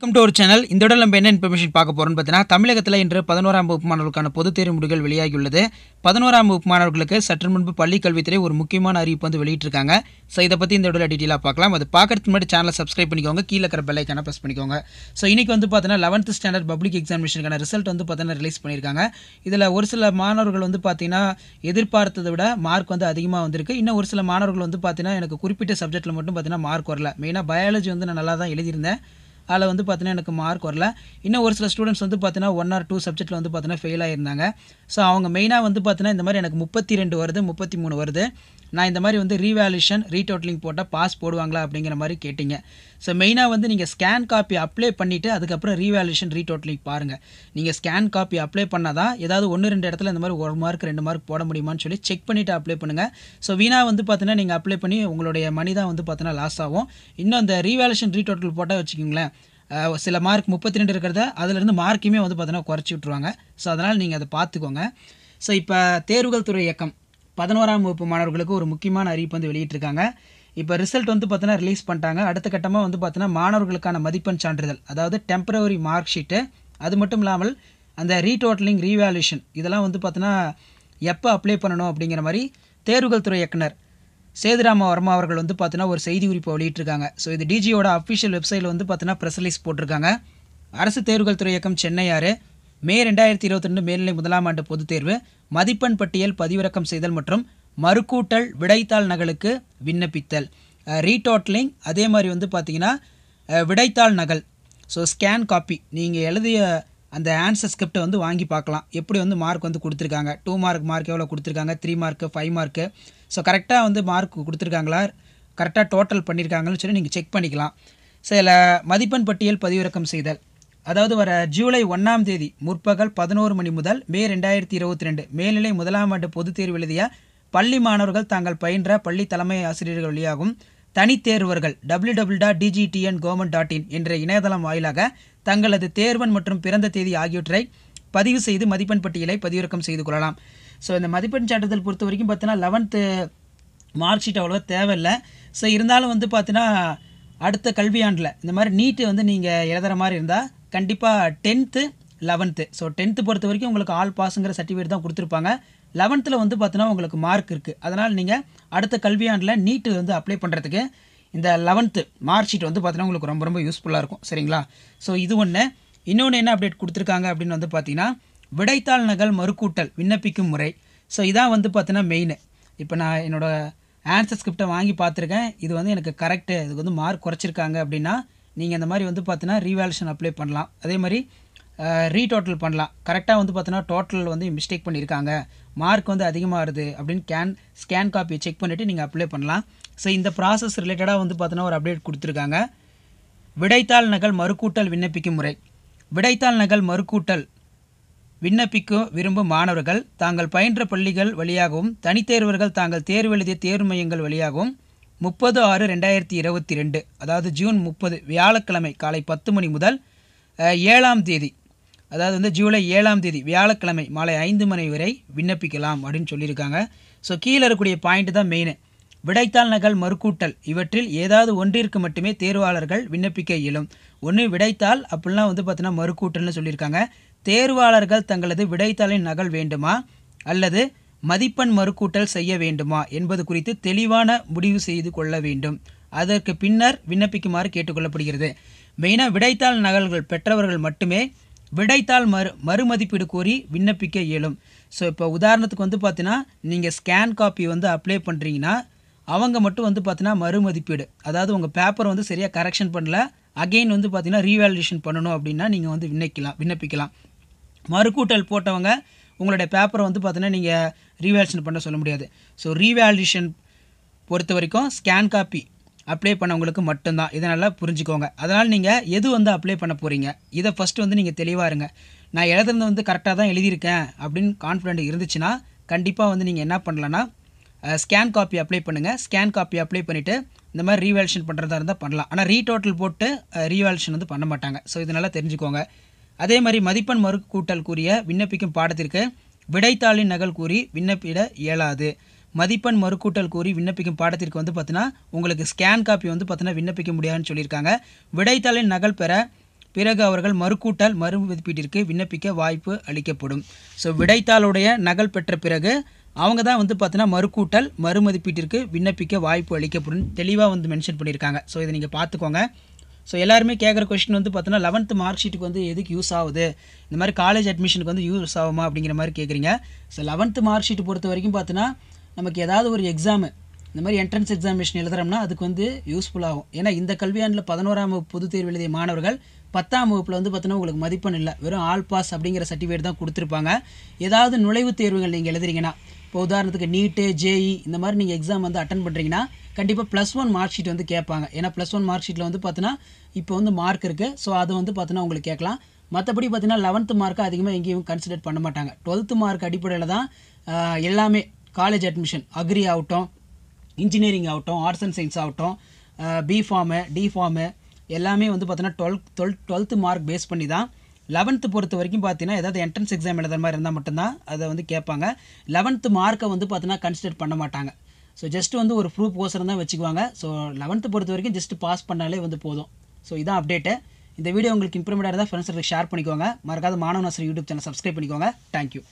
welcome to ஒரு channel இந்த இடம் நம்ம என்ன இன்ஃபர்மேஷன் பார்க்க போகிறோம்னு பார்த்தீங்கன்னா தமிழகத்தில் இன்று பதினோராம் வகுப்பு மாணவர்களுக்கான பொதுத் தேர்வு முடிவுகள் வெளியாகியுள்ளது பதினோராம் வகுப்பு மாணவர்களுக்கு சற்று முன்பு பள்ளி கல்வித்துறை ஒரு முக்கியமான அறிவிப்பு வந்து வெளியிட்டிருக்காங்க ஸோ இதை பற்றி இந்த இடத்துல டீட்டெயிலாக பார்க்கலாம் அது பார்க்கறதுக்கு முன்னாடி சேனலை சப்ஸ்கிரைப் பண்ணிக்கோங்க கீழே இருக்கிற பெல்லைக்கான ப்ரெஸ் பண்ணிக்கோங்க ஸோ இன்றைக்கி வந்து பார்த்தீங்கன்னா லெவன்த் ஸ்டாண்டர்ட் பப்ளிக் எக்ஸாமினேஷனுக்கான ரிசல்ட் வந்து பார்த்தீங்கன்னா ரிலீஸ் பண்ணியிருக்காங்க இதில் ஒரு சில மாணவர்கள் வந்து பார்த்தீங்கன்னா எதிர்பார்த்ததை விட மார்க் வந்து அதிகமாக வந்திருக்கு இன்னும் ஒரு சில மாணவர்கள் வந்து பார்த்தீங்கன்னா எனக்கு குறிப்பிட்ட சப்ஜெக்ட்டில் மட்டும் பார்த்தீங்கன்னா மார்க் வரல மெயினாக பயாலஜி வந்து நான் நல்லா தான் எழுதியிருந்தேன் அதில் வந்து பார்த்தீங்கன்னா எனக்கு மார்க் வரல இன்னும் ஒரு சில ஸ்டூடெண்ட்ஸ் வந்து பார்த்தீங்கன்னா ஒன் ஆர் டூ சப்ஜெக்ட்டில் வந்து பார்த்தீங்கன்னா ஃபெயில் ஆகியிருந்தாங்க ஸோ அவங்க மெயினாக வந்து பார்த்தீங்கன்னா இந்த மாதிரி எனக்கு முப்பத்தி ரெண்டு வருது முப்பத்தி மூணு வருது நான் இந்த மாதிரி வந்து ரீவேல்யூஷன் ரீடோட்டலிங் போட்டால் பாஸ் போடுவாங்களா அப்படிங்கிற மாதிரி கேட்டிங்க ஸோ மெயினாக வந்து நீங்கள் ஸ்கேன் காப்பி அப்ளை பண்ணிவிட்டு அதுக்கப்புறம் ரீவேல்யூஷன் ரீடோட்டலிங் பாருங்கள் நீங்கள் ஸ்கேன் காப்பி அப்ளை பண்ணால் தான் ஏதாவது ஒன்று ரெண்டு இடத்துல இந்த மாதிரி ஒரு மார்க் ரெண்டு மார்க் போட முடியுமான்னு சொல்லி செக் பண்ணிவிட்டு அப்ளை பண்ணுங்கள் ஸோ வீணாக வந்து பார்த்தீங்கன்னா நீங்கள் அப்ளை பண்ணி உங்களுடைய மணி தான் வந்து பார்த்தீங்கன்னா லாஸ் ஆகும் இன்னும் அந்த ரீவேல்யூஷன் ரீடோட்டல் போட்டால் வச்சுக்கிங்களேன் சில மார்க் முப்பத்தி ரெண்டு இருக்கிறத அதுலேருந்து மார்க்குமே வந்து பார்த்தீங்கன்னா குறைச்சி விட்ருவாங்க ஸோ அதனால் நீங்கள் அதை பார்த்துக்கோங்க ஸோ இப்போ தேர்வுகள் துறை இயக்கம் பதினோராம் வகுப்பு மாணவர்களுக்கு ஒரு முக்கியமான அறிவிப்பு வந்து வெளியிட்டிருக்காங்க இப்போ ரிசல்ட் வந்து பார்த்தீங்கன்னா ரிலீஸ் பண்ணிட்டாங்க அடுத்த கட்டமாக வந்து பார்த்தீங்கன்னா மாணவர்களுக்கான மதிப்பெண் சான்றிதழ் அதாவது டெம்பரவரி மார்க் ஷீட்டு அது மட்டும் இல்லாமல் அந்த ரீடோட்டலிங் ரீவேல்யூஷன் இதெல்லாம் வந்து பார்த்தீங்கன்னா எப்போ அப்ளை பண்ணணும் அப்படிங்கிற மாதிரி தேர்வுகள் துறை இயக்குனர் சேதுராம வர்மா அவர்கள் வந்து பார்த்தீங்கன்னா ஒரு செய்தி குறிப்பை வெளியிட்டிருக்காங்க ஸோ இது டிஜியோட அஃபிஷியல் வெப்சைட்டில் வந்து பார்த்தீங்கன்னா ப்ரெஸ் ரிலீஸ் போட்டிருக்காங்க அரசு தேர்வுகள் துறை இயக்கம் சென்னை ஆறு மே ரெண்டாயிரத்தி இருபத்தி ரெண்டு மேல்நிலை முதலாம் ஆண்டு பொதுத் தேர்வு மதிப்பெண் பட்டியல் பதிவிறக்கம் செய்தல் மற்றும் மறுக்கூட்டல் விடைத்தாள் நகலுக்கு விண்ணப்பித்தல் ரீடோட்லிங் அதே மாதிரி வந்து பார்த்தீங்கன்னா விடைத்தாள் நகல் ஸோ ஸ்கேன் காப்பி நீங்கள் எழுதிய அந்த ஆன்சர் ஸ்கிரிப்டை வந்து வாங்கி பார்க்கலாம் எப்படி வந்து மார்க் வந்து கொடுத்துருக்காங்க டூ மார்க் மார்க் எவ்வளோ கொடுத்துருக்காங்க three mark five mark so கரெக்டாக வந்து மார்க் கொடுத்துருக்காங்களா கரெக்டாக டோட்டல் பண்ணியிருக்காங்கன்னு சொல்லி நீங்கள் செக் பண்ணிக்கலாம் சில மதிப்பெண் பட்டியல் பதிவிறக்கம் செய்தல் அதாவது வர ஜூலை ஒன்றாம் தேதி முற்பகல் பதினோரு மணி முதல் மே ரெண்டாயிரத்தி இருபத்தி ரெண்டு மேல்நிலை முதலாம் ஆண்டு பொதுத் தேர்வு எழுதிய பள்ளி மாணவர்கள் தாங்கள் பயின்ற பள்ளி தலைமை ஆசிரியர்கள் வழியாகும் தனித்தேர்வர்கள் W W dot DGTN government dot in என்ற இணையதளம் வாயிலாக தங்களது தேர்வன் மற்றும் பிறந்த தேதி ஆகியவற்றை பதிவு செய்து மதிப்பெண் பட்டியலை பதிவிறக்கம் செய்து கொள்ளலாம் ஸோ இந்த மதிப்பெண் சட்டத்தில் பொறுத்த வரைக்கும் பார்த்தீங்கன்னா லெவன்த்து மார்க் ஷீட் அவ்வளோவா தேவையில்லை ஸோ இருந்தாலும் வந்து பார்த்தீங்கன்னா அடுத்த கல்வியாண்டில் இந்த மாதிரி நீட்டு வந்து நீங்கள் எழுதுகிற மாதிரி இருந்தால் கண்டிப்பாக டென்த்து லெவன்த்து ஸோ டென்த்து பொறுத்த வரைக்கும் உங்களுக்கு ஆல் பாஸுங்கிற சர்டிஃபிகேட் தான் கொடுத்துருப்பாங்க லெவன்த்தில் வந்து பார்த்தீங்கன்னா உங்களுக்கு மார்க் இருக்குது அதனால் நீங்கள் அடுத்த கல்வியாண்டில் நீட்டு வந்து அப்ளை பண்ணுறதுக்கு இந்த லெவன்த்து மார்க் ஷீட் வந்து பார்த்தீங்கன்னா உங்களுக்கு ரொம்ப ரொம்ப யூஸ்ஃபுல்லாக இருக்கும் சரிங்களா ஸோ இது ஒன்று இன்னொன்று என்ன அப்டேட் கொடுத்துருக்காங்க அப்படின்னு வந்து பார்த்தீங்கன்னா விடைத்தாள் நகல் மறுக்கூட்டல் விண்ணப்பிக்கும் முறை ஸோ இதான் வந்து பார்த்தீங்கன்னா மெயின் இப்போ நான் என்னோடய ஆன்சர் ஸ்கிரிப்டை வாங்கி பார்த்துருக்கேன் இது வந்து எனக்கு கரெக்டு இதுக்கு வந்து மார்க் குறைச்சிருக்காங்க அப்படின்னா நீங்கள் இந்த மாதிரி வந்து பார்த்தீங்கன்னா ரீவேல்யூஷன் அப்ளை பண்ணலாம் அதே மாதிரி ரீடோட்டல் பண்ணலாம் கரெக்டாக வந்து பார்த்தீங்கன்னா டோட்டல் வந்து மிஸ்டேக் பண்ணியிருக்காங்க மார்க் வந்து அதிகமாக வருது அப்படின்னு கேன் ஸ்கேன் காப்பியை செக் பண்ணிவிட்டு நீங்கள் அப்ளை பண்ணலாம் ஸோ இந்த ப்ராசஸ் ரிலேட்டடாக வந்து பார்த்தீங்கன்னா ஒரு அப்டேட் கொடுத்துருக்காங்க விடைத்தாள் நகல் மறுக்கூட்டல் விண்ணப்பிக்கும் முறை விடைத்தாள் நகல் மறுக்கூட்டல் விண்ணப்பிக்க விரும்பும் மாணவர்கள் தாங்கள் பயின்ற பள்ளிகள் வழியாகவும் தனித்தேர்வர்கள் தாங்கள் தேர்வு எழுதிய தேர்வு மையங்கள் வழியாகவும் முப்பது ஆறு ரெண்டாயிரத்தி இருபத்தி ரெண்டு அதாவது ஜூன் முப்பது வியாழக்கிழமை காலை பத்து மணி முதல் ஏழாம் தேதி அதாவது வந்து ஜூலை ஏழாம் தேதி வியாழக்கிழமை மாலை ஐந்து மணி வரை விண்ணப்பிக்கலாம் அப்படின்னு சொல்லியிருக்காங்க ஸோ கீழே இருக்கக்கூடிய பாயிண்ட் தான் மெயின் விடைத்தாள் நகல் மறுக்கூட்டல் இவற்றில் ஏதாவது ஒன்றிற்கு மட்டுமே தேர்வாளர்கள் விண்ணப்பிக்க இயலும் ஒன்று விடைத்தாள் அப்படிலாம் வந்து பார்த்தீங்கன்னா மறுக்கூட்டல்னு சொல்லியிருக்காங்க தேர்வாளர்கள் தங்களது விடைத்தாளின் நகல் வேண்டுமா அல்லது மதிப்பெண் மறுக்கூட்டல் செய்ய வேண்டுமா என்பது குறித்து தெளிவான முடிவு செய்து கொள்ள வேண்டும் அதற்கு பின்னர் விண்ணப்பிக்குமாறு கேட்டுக்கொள்ளப்படுகிறது மெயினாக விடைத்தாள் நகல்கள் பெற்றவர்கள் மட்டுமே விடைத்தாள் மறு மறுமதிப்பீடு கோரி விண்ணப்பிக்க இயலும் ஸோ இப்போ உதாரணத்துக்கு வந்து பார்த்தீங்கன்னா நீங்கள் ஸ்கேன் காப்பி வந்து அப்ளை பண்ணுறீங்கன்னா அவங்க மட்டும் வந்து பார்த்தீங்கன்னா மறுமதிப்பீடு அதாவது உங்கள் பேப்பர் வந்து சரியாக கரெக்ஷன் பண்ணல அகெயின் வந்து பார்த்தீங்கன்னா ரீவேல்யூஷன் பண்ணணும் அப்படின்னா நீங்கள் வந்து விண்ணப்பிக்கலாம் விண்ணப்பிக்கலாம் மறுக்கூட்டல் போட்டவங்க உங்களுடைய பேப்பரை வந்து பார்த்தீங்கன்னா நீங்கள் ரீவேலேஷன் பண்ண சொல்ல முடியாது ஸோ ரீவேலேஷன் பொறுத்த வரைக்கும் ஸ்கேன் காப்பி அப்ளை பண்ணவங்களுக்கு மட்டும்தான் இதை நல்லா புரிஞ்சுக்கோங்க அதனால் நீங்கள் எது வந்து அப்ளை பண்ண போகிறீங்க இதை ஃபஸ்ட்டு வந்து நீங்கள் தெளிவாக இருங்க நான் எழுதுறது வந்து கரெக்டாக தான் எழுதியிருக்கேன் அப்படின்னு கான்ஃபிடென்ட் இருந்துச்சுன்னா கண்டிப்பாக வந்து நீங்கள் என்ன பண்ணலான்னா ஸ்கேன் காப்பி அப்ளை பண்ணுங்கள் ஸ்கேன் காப்பி அப்ளை பண்ணிவிட்டு இந்த மாதிரி ரீவேலேஷன் பண்ணுறதா இருந்தால் பண்ணலாம் ஆனால் ரீடோட்டல் போட்டு ரீவேல்யூஷன் வந்து பண்ண மாட்டாங்க ஸோ இதனால் தெரிஞ்சுக்கோங்க அதே மாதிரி மதிப்பெண் மறு கூட்டல் கூறிய விண்ணப்பிக்கும் பாடத்திற்கு விடைத்தாளின் நகல் கூறி விண்ணப்பிட இயலாது மதிப்பெண் மறுக்கூட்டல் கூறி விண்ணப்பிக்கும் பாடத்திற்கு வந்து பார்த்தீங்கன்னா உங்களுக்கு ஸ்கேன் காப்பி வந்து பார்த்தீங்கன்னா விண்ணப்பிக்க முடியாதுன்னு சொல்லியிருக்காங்க விடைத்தாளின் நகல் பெற பிறகு அவர்கள் மறுக்கூட்டல் மறு மதிப்பீட்டிற்கு விண்ணப்பிக்க வாய்ப்பு அளிக்கப்படும் ஸோ விடைத்தாளுடைய நகல் பெற்ற பிறகு அவங்க தான் வந்து பார்த்தீங்கன்னா மறுக்கூட்டல் மறுமதிப்பீட்டிற்கு விண்ணப்பிக்க வாய்ப்பு அளிக்கப்படும் தெளிவாக வந்து மென்ஷன் பண்ணியிருக்காங்க ஸோ இதை நீங்கள் பார்த்துக்கோங்க ஸோ எல்லாருமே கேட்குற கொஸ்டின் வந்து பார்த்தோன்னா லெவன்த்து மார்க் ஷீட்டுக்கு வந்து எதுக்கு யூஸ் ஆகுது இந்த மாதிரி காலேஜ் அட்மிஷனுக்கு வந்து யூஸ் ஆகுமா அப்படிங்கிற மாதிரி கேட்குறீங்க ஸோ லெவன்த்து மார்க் ஷீட் பொறுத்த வரைக்கும் பார்த்தோன்னா நமக்கு ஏதாவது ஒரு எக்ஸாமு இந்த மாதிரி என்ட்ரன்ஸ் எக்ஸாமினேஷன் எழுதுறோம்னா அதுக்கு வந்து யூஸ்ஃபுல் ஆகும் ஏன்னா இந்த கல்வியாண்டில் பதினோராம் வகுப்பு பொதுத் தேர்வு எழுதிய மாணவர்கள் பத்தாம் வகுப்பில் வந்து பார்த்தோன்னா உங்களுக்கு மதிப்பெண் இல்லை வெறும் ஆல் பாஸ் அப்படிங்கிற சர்டிஃபிகேட் தான் கொடுத்துருப்பாங்க ஏதாவது நுழைவுத் தேர்வுகள் நீங்கள் எழுதுறீங்கன்னா இப்போ உதாரணத்துக்கு நீட்டு ஜேஇ e இந்த மாதிரி நீங்கள் எக்ஸாம் வந்து அட்டன் பண்ணுறீங்கன்னா கண்டிப்பாக ப்ளஸ் ஒன் மார்க் ஷீட் வந்து கேட்பாங்க ஏன்னா ப்ளஸ் ஒன் மார்க் ஷீட்டில் வந்து பார்த்தீங்கன்னா இப்போ வந்து மார்க் இருக்குது ஸோ அதை வந்து பார்த்தீங்கன்னா உங்களுக்கு கேட்கலாம் மற்றபடி பார்த்தீங்கன்னா லெவன்த்து மார்க்கு அதிகமாக எங்கேயும் கன்சிடர் பண்ண மாட்டாங்க டுவெல்த்து மார்க் அடிப்படையில் தான் எல்லாமே காலேஜ் அட்மிஷன் அக்ரி ஆகட்டும் இன்ஜினியரிங் ஆகட்டும் ஆர்ட்ஸ் அண்ட் சயின்ஸ் ஆகட்டும் பி ஃபார்மு டி ஃபார்மு எல்லாமே வந்து பார்த்தீங்கன்னா twelve twelve twelfth mark base பண்ணி தான் லெவன்த்து பொறுத்த வரைக்கும் பார்த்தீங்கன்னா ஏதாவது என்ட்ரன்ஸ் எக்ஸாம் எழுதுற மாதிரி இருந்தால் மட்டும்தான் அதை வந்து கேட்பாங்க லெவன்த்து மார்க்கை வந்து பார்த்தீங்கன்னா கன்சிடர் பண்ண மாட்டாங்க ஸோ ஜஸ்ட் வந்து ஒரு ப்ரூஃப் கோசரம் தான் வச்சுக்குவாங்க ஸோ லெவன்த்து பொறுத்த வரைக்கும் ஜஸ்ட் பாஸ் பண்ணாலே வந்து போதும் ஸோ இதான் அப்டேட்டு இந்த வீடியோ உங்களுக்கு இம்ப்ரூவ்மெண்ட்டாக இருந்தால் ஃப்ரெண்ட்ஸ் ஷேர் பண்ணிக்கோங்க மறக்காத மாணவ நாசர் யூடியூப் சேனல் சப்ஸ்கிரைப் பண்ணிக்கோங்க தேங்க்யூ